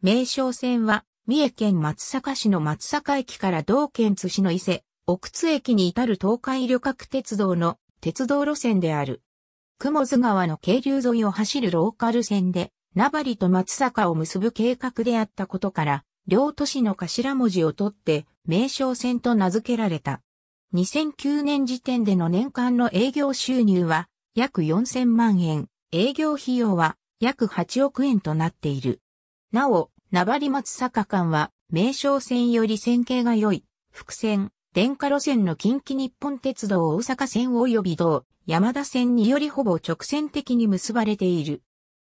名称線は、三重県松阪市の松阪駅から同県津市の伊勢、奥津駅に至る東海旅客鉄道の鉄道路線である。雲津川の渓流沿いを走るローカル線で、名張と松阪を結ぶ計画であったことから、両都市の頭文字を取って、名称線と名付けられた。2009年時点での年間の営業収入は、約4000万円、営業費用は約8億円となっている。なお、名張松坂間は、名称線より線形が良い、伏線、電化路線の近畿日本鉄道大阪線及び道、山田線によりほぼ直線的に結ばれている。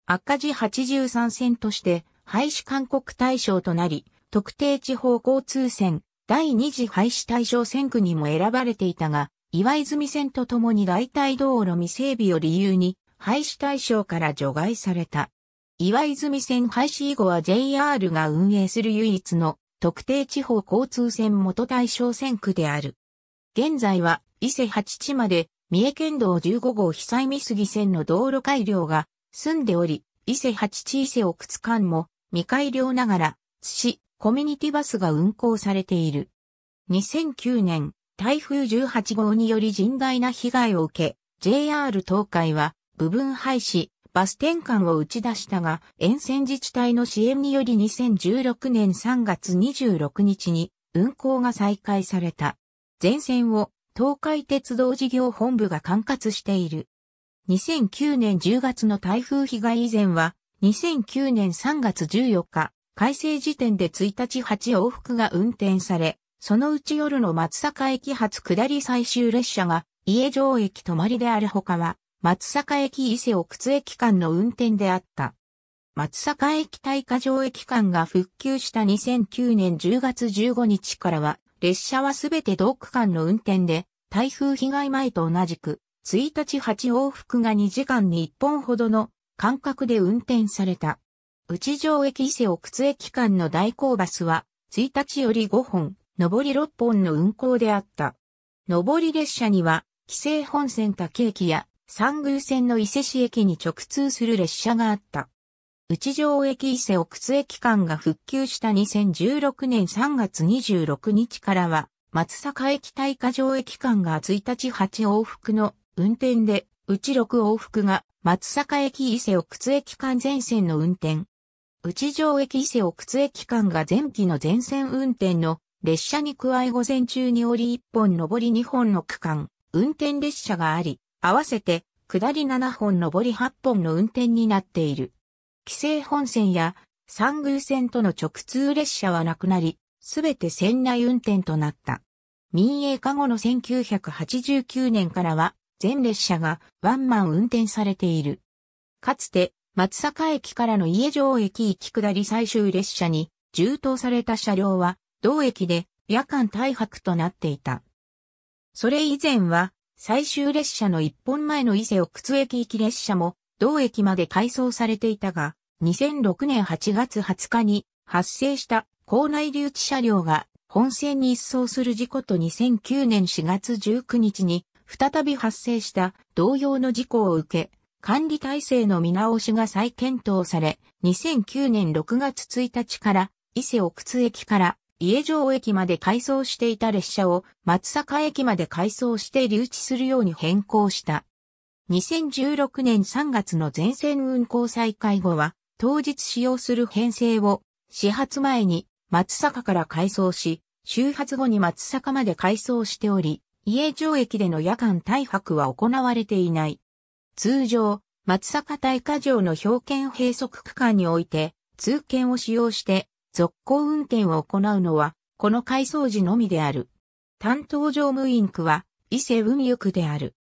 赤字83線として、廃止勧告対象となり、特定地方交通線、第2次廃止対象線区にも選ばれていたが、岩泉線とともに代替道路未整備を理由に、廃止対象から除外された。岩泉線廃止以後は JR が運営する唯一の特定地方交通線元対象線区である。現在は伊勢八地まで三重県道15号被災見杉線の道路改良が済んでおり、伊勢八地伊勢奥津間も未改良ながら、津市コミュニティバスが運行されている。2009年、台風18号により甚大な被害を受け、JR 東海は部分廃止、バス転換を打ち出したが、沿線自治体の支援により2016年3月26日に運行が再開された。全線を東海鉄道事業本部が管轄している。2009年10月の台風被害以前は、2009年3月14日、改正時点で1日8往復が運転され、そのうち夜の松阪駅発下り最終列車が、家城駅泊まりであるほかは、松阪駅伊勢奥津駅間の運転であった。松阪駅対下城駅間が復旧した2009年10月15日からは、列車はすべて同区間の運転で、台風被害前と同じく、1日8往復が2時間に1本ほどの間隔で運転された。内城駅伊勢奥津駅間の代行バスは、1日より5本、上り6本の運行であった。上り列車には、帰省本線滝駅や三宮線の伊勢市駅に直通する列車があった。内城駅伊勢奥津駅間が復旧した2016年3月26日からは、松坂駅大下城駅間が1日8往復の運転で、うち6往復が松坂駅伊勢奥津駅間全線の運転。内城駅伊勢奥津駅間が前期の全線運転の列車に加え午前中に折1本上り2本の区間、運転列車があり、合わせて、下り7本上り8本の運転になっている。規制本線や三宮線との直通列車はなくなり、すべて船内運転となった。民営化後の1989年からは、全列車がワンマン運転されている。かつて、松阪駅からの家城駅行き下り最終列車に、充当された車両は、同駅で夜間大白となっていた。それ以前は、最終列車の一本前の伊勢奥津駅行き列車も、同駅まで改装されていたが、2006年8月20日に発生した校内留置車両が本線に一掃する事故と2009年4月19日に再び発生した同様の事故を受け、管理体制の見直しが再検討され、2009年6月1日から伊勢奥津駅から家城駅まで改装していた列車を松阪駅まで改装して留置するように変更した。2016年3月の全線運行再開後は、当日使用する編成を始発前に松阪から改装し、周発後に松阪まで改装しており、家城駅での夜間大泊は行われていない。通常、松阪大火城の表券閉塞区間において、通券を使用して続行運転を行うのは、この改装時のみである。担当乗務員区は、伊勢運輸区である。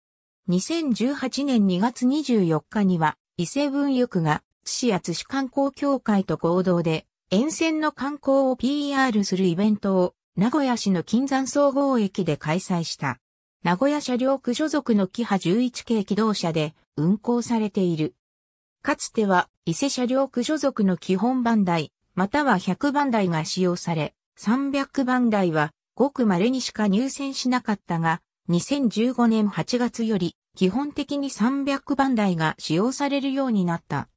2018年2月24日には、伊勢運輸区が、津市や津市観光協会と合同で、沿線の観光を PR するイベントを、名古屋市の金山総合駅で開催した。名古屋車両区所属のキハ11系機動車で運行されている。かつては伊勢車両区所属の基本番台、または100番台が使用され、300番台はごく稀にしか入選しなかったが、2015年8月より基本的に300番台が使用されるようになった。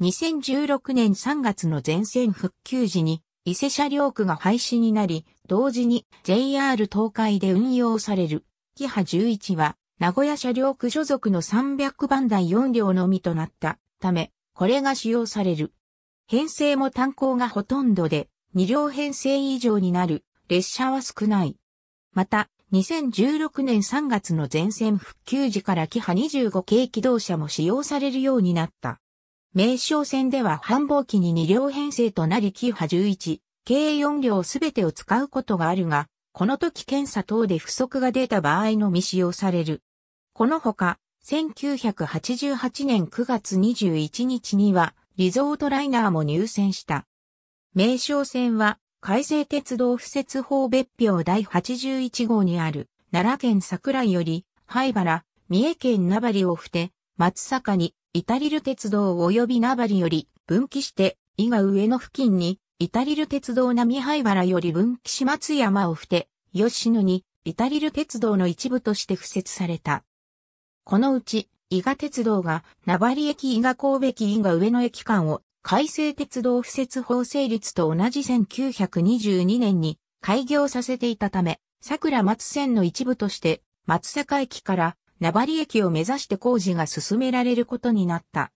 2016年3月の全線復旧時に伊勢車両区が廃止になり、同時に JR 東海で運用される、キハ11は名古屋車両区所属の300番台4両のみとなったため、これが使用される。編成も単行がほとんどで、2両編成以上になる列車は少ない。また、2016年3月の全線復旧時からキハ25系機動車も使用されるようになった。名称線では繁忙期に2両編成となりキハ11、計4両すべてを使うことがあるが、この時検査等で不足が出た場合のみ使用される。このほか、1988年9月21日には、リゾートライナーも入選した。名称線は、改正鉄道不設法別表第81号にある、奈良県桜井より、灰原、三重県名張をふて、松坂に、イタリル鉄道及び名張より、分岐して、伊賀上野付近に、イタリル鉄道並灰原より分岐し松山をふて、吉野に、イタリル鉄道の一部として付設された。このうち、伊賀鉄道が、名張駅伊賀神戸駅伊賀上野駅間を、改正鉄道敷設法成立と同じ1922年に開業させていたため、桜松線の一部として、松坂駅から名張駅を目指して工事が進められることになった。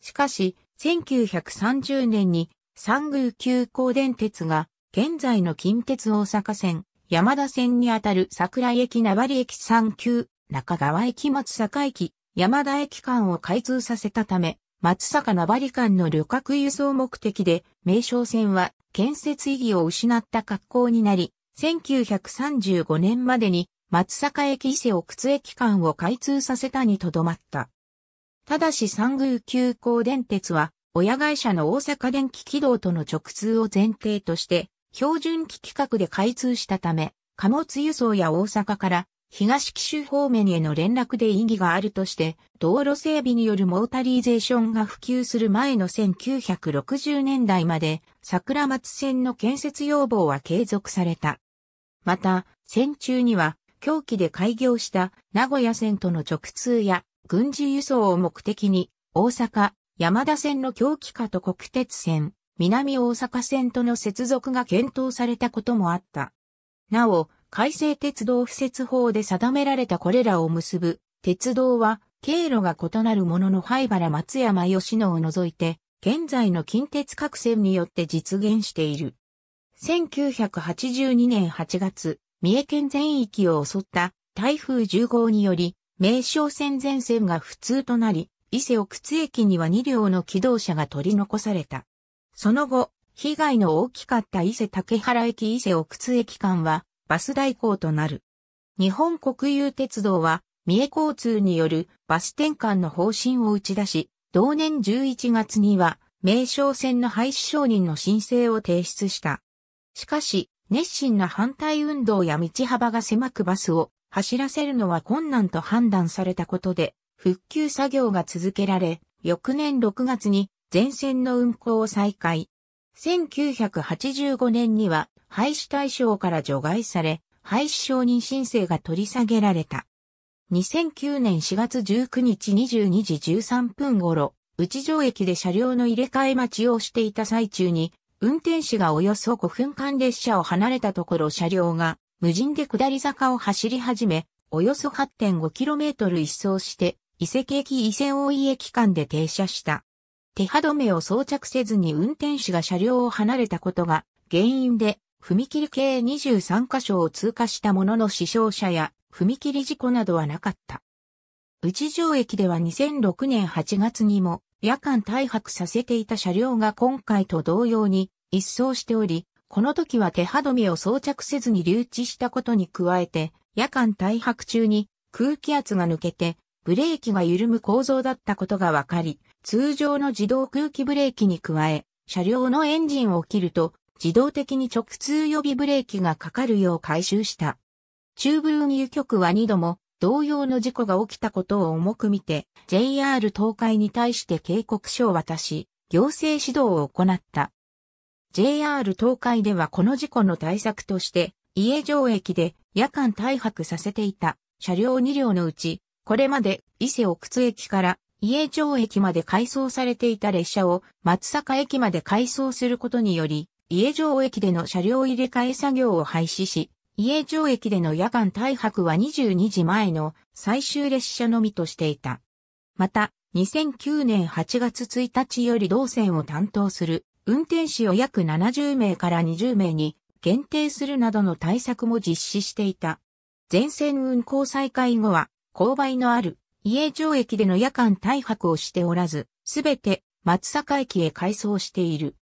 しかし、1930年に三宮急行電鉄が、現在の近鉄大阪線、山田線にあたる桜駅名張駅三級、中川駅松坂駅、山田駅間を開通させたため、松坂名張間の旅客輸送目的で、名称線は建設意義を失った格好になり、1935年までに松坂駅伊勢奥津駅間を開通させたにとどまった。ただし三宮急行電鉄は、親会社の大阪電気軌道との直通を前提として、標準機規格で開通したため、貨物輸送や大阪から東紀州方面への連絡で意義があるとして、道路整備によるモータリーゼーションが普及する前の1960年代まで、桜松線の建設要望は継続された。また、戦中には、狂気で開業した名古屋線との直通や軍事輸送を目的に、大阪、山田線の狂気化と国鉄線、南大阪線との接続が検討されたこともあった。なお、改正鉄道不設法で定められたこれらを結ぶ鉄道は経路が異なるものの灰原松山吉野を除いて現在の近鉄各線によって実現している。1982年8月、三重県全域を襲った台風10号により、名称線全線が不通となり、伊勢奥津駅には2両の機動車が取り残された。その後、被害の大きかった伊勢竹原駅伊勢奥津駅間は、バス代行となる。日本国有鉄道は、三重交通によるバス転換の方針を打ち出し、同年11月には、名称線の廃止承認の申請を提出した。しかし、熱心な反対運動や道幅が狭くバスを走らせるのは困難と判断されたことで、復旧作業が続けられ、翌年6月に全線の運行を再開。1985年には廃止対象から除外され、廃止承認申請が取り下げられた。2009年4月19日22時13分頃、内城駅で車両の入れ替え待ちをしていた最中に、運転士がおよそ5分間列車を離れたところ車両が無人で下り坂を走り始め、およそ 8.5km 一走して、伊勢駅伊勢大井駅間で停車した。手歯止めを装着せずに運転士が車両を離れたことが原因で踏切計23箇所を通過したものの死傷者や踏切事故などはなかった。内城駅では2006年8月にも夜間退泊させていた車両が今回と同様に一掃しており、この時は手歯止めを装着せずに留置したことに加えて、夜間退泊中に空気圧が抜けてブレーキが緩む構造だったことがわかり、通常の自動空気ブレーキに加え、車両のエンジンを切ると自動的に直通予備ブレーキがかかるよう回収した。中部運輸局は2度も同様の事故が起きたことを重く見て JR 東海に対して警告書を渡し、行政指導を行った。JR 東海ではこの事故の対策として、家城駅で夜間退泊させていた車両2両のうち、これまで伊勢奥津駅から家城駅まで改装されていた列車を松坂駅まで改装することにより、家城駅での車両入れ替え作業を廃止し、家城駅での夜間大白は22時前の最終列車のみとしていた。また、2009年8月1日より同線を担当する運転士を約70名から20名に限定するなどの対策も実施していた。全線運行再開後は、勾配のある家城駅での夜間大白をしておらず、すべて松阪駅へ改装している。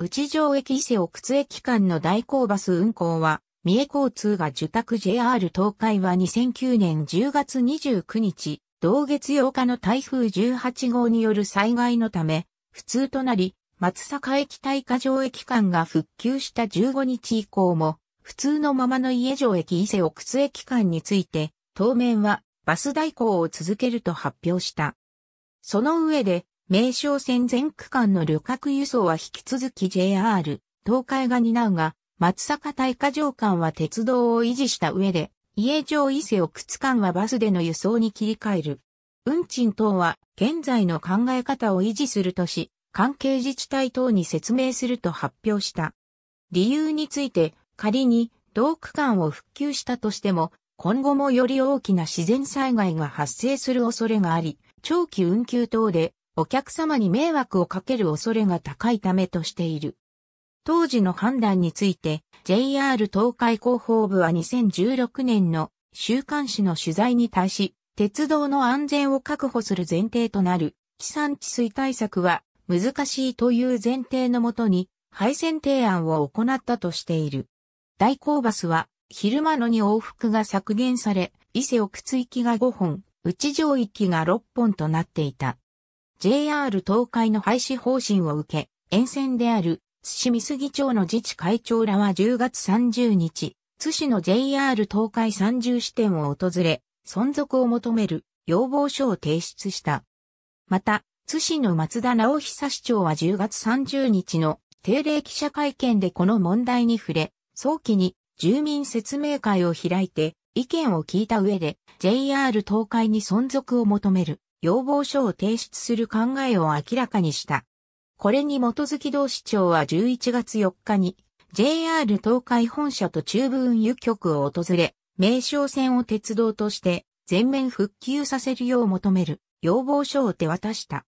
内城駅伊勢奥津駅間の代行バス運行は、三重交通が受託 JR 東海は2009年10月29日、同月8日の台風18号による災害のため、普通となり、松阪駅対下城駅間が復旧した15日以降も、普通のままの家城駅伊勢奥津駅間について、当面はバス代行を続けると発表した。その上で、名称線全区間の旅客輸送は引き続き JR、東海が担うが、松坂大下城間は鉄道を維持した上で、家上伊勢奥津間はバスでの輸送に切り替える。運賃等は現在の考え方を維持するとし、関係自治体等に説明すると発表した。理由について、仮に同区間を復旧したとしても、今後もより大きな自然災害が発生する恐れがあり、長期運休等でお客様に迷惑をかける恐れが高いためとしている。当時の判断について JR 東海広報部は2016年の週刊誌の取材に対し、鉄道の安全を確保する前提となる、既産治水対策は難しいという前提のもとに、配線提案を行ったとしている。大工バスは、昼間のに往復が削減され、伊勢奥津行きが5本、内上行きが6本となっていた。JR 東海の廃止方針を受け、沿線である津市三杉町の自治会長らは10月30日、津市の JR 東海30支店を訪れ、存続を求める要望書を提出した。また、津市の松田直久市長は10月30日の定例記者会見でこの問題に触れ、早期に住民説明会を開いて意見を聞いた上で JR 東海に存続を求める要望書を提出する考えを明らかにした。これに基づき同市長は11月4日に JR 東海本社と中部運輸局を訪れ、名称線を鉄道として全面復旧させるよう求める要望書を手渡した。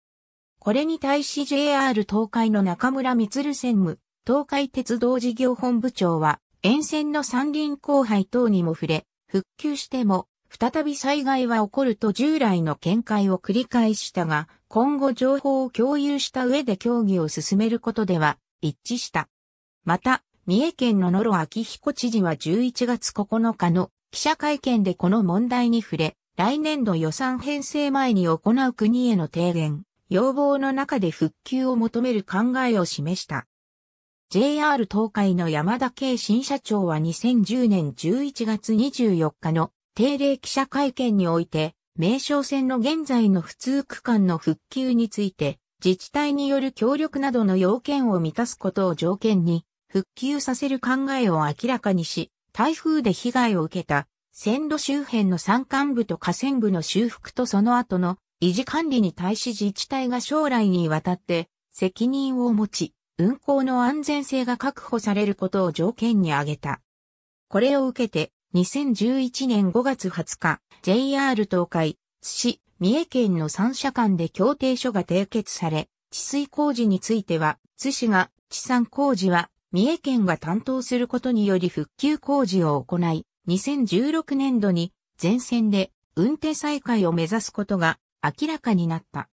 これに対し JR 東海の中村光専務、東海鉄道事業本部長は、沿線の山林荒廃等にも触れ、復旧しても再び災害は起こると従来の見解を繰り返したが、今後情報を共有した上で協議を進めることでは一致した。また、三重県の野呂明彦知事は11月9日の記者会見でこの問題に触れ、来年度予算編成前に行う国への提言、要望の中で復旧を求める考えを示した。JR 東海の山田慶新社長は2010年11月24日の定例記者会見において、名称線の現在の普通区間の復旧について、自治体による協力などの要件を満たすことを条件に、復旧させる考えを明らかにし、台風で被害を受けた、線路周辺の山間部と河川部の修復とその後の維持管理に対し自治体が将来にわたって責任を持ち、運行の安全性が確保されることを条件に挙げた。これを受けて2011年5月20日、JR 東海、津市、三重県の三社間で協定書が締結され、治水工事については、津市が、地産工事は、三重県が担当することにより復旧工事を行い、2016年度に全線で運転再開を目指すことが明らかになった。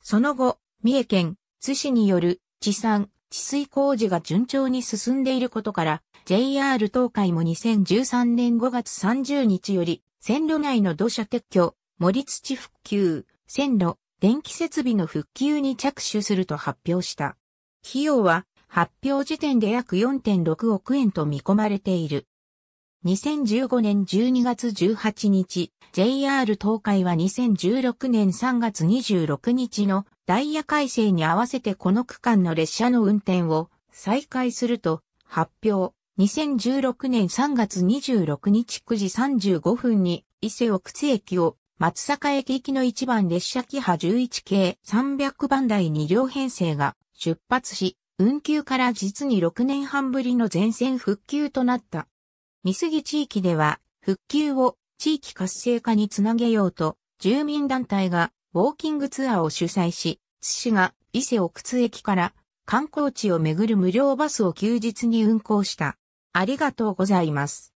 その後、三重県津市による地産、治水工事が順調に進んでいることから、JR 東海も2013年5月30日より、線路内の土砂撤去、森土復旧、線路、電気設備の復旧に着手すると発表した。費用は発表時点で約4.6億円と見込まれている。2015年12月18日、JR 東海は2016年3月26日のダイヤ改正に合わせてこの区間の列車の運転を再開すると発表。2016年3月26日9時35分に伊勢奥津駅を松坂駅行きの一番列車キハ11系300番台2両編成が出発し、運休から実に6年半ぶりの全線復旧となった。三杉地域では復旧を地域活性化につなげようと住民団体がウォーキングツアーを主催し、津市が伊勢奥津駅から観光地を巡る無料バスを休日に運行した。ありがとうございます。